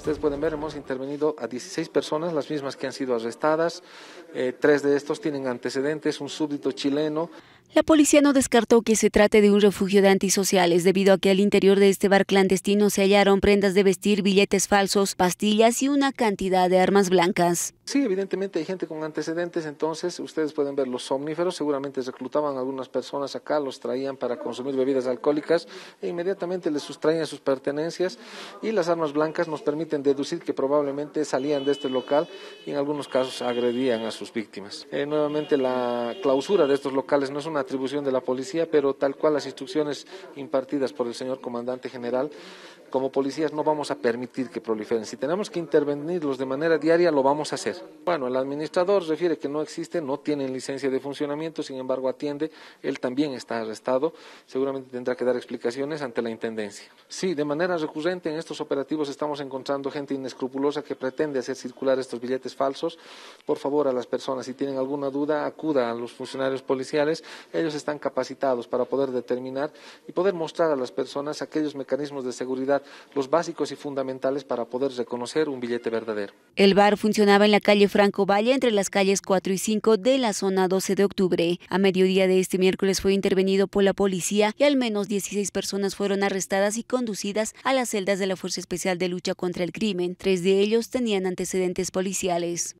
Ustedes pueden ver, hemos intervenido a 16 personas, las mismas que han sido arrestadas. Eh, tres de estos tienen antecedentes, un súbdito chileno. La policía no descartó que se trate de un refugio de antisociales, debido a que al interior de este bar clandestino se hallaron prendas de vestir, billetes falsos, pastillas y una cantidad de armas blancas. Sí, evidentemente hay gente con antecedentes, entonces ustedes pueden ver los somníferos, seguramente reclutaban a algunas personas acá, los traían para consumir bebidas alcohólicas e inmediatamente les sustraían sus pertenencias y las armas blancas nos permiten deducir que probablemente salían de este local y en algunos casos agredían a sus víctimas. Eh, nuevamente la clausura de estos locales no es una atribución de la policía, pero tal cual las instrucciones impartidas por el señor comandante general, como policías no vamos a permitir que proliferen. Si tenemos que intervenirlos de manera diaria, lo vamos a hacer. Bueno, el administrador refiere que no existe, no tienen licencia de funcionamiento, sin embargo atiende, él también está arrestado, seguramente tendrá que dar explicaciones ante la Intendencia. Sí, de manera recurrente en estos operativos estamos encontrando gente inescrupulosa que pretende hacer circular estos billetes falsos. Por favor, a las personas, si tienen alguna duda, acuda a los funcionarios policiales. Ellos están capacitados para poder determinar y poder mostrar a las personas aquellos mecanismos de seguridad, los básicos y fundamentales para poder reconocer un billete verdadero. El bar funcionaba en la calle Franco Valle, entre las calles 4 y 5 de la zona 12 de octubre. A mediodía de este miércoles fue intervenido por la policía y al menos 16 personas fueron arrestadas y conducidas a las celdas de la Fuerza Especial de Lucha contra el crimen, tres de ellos tenían antecedentes policiales.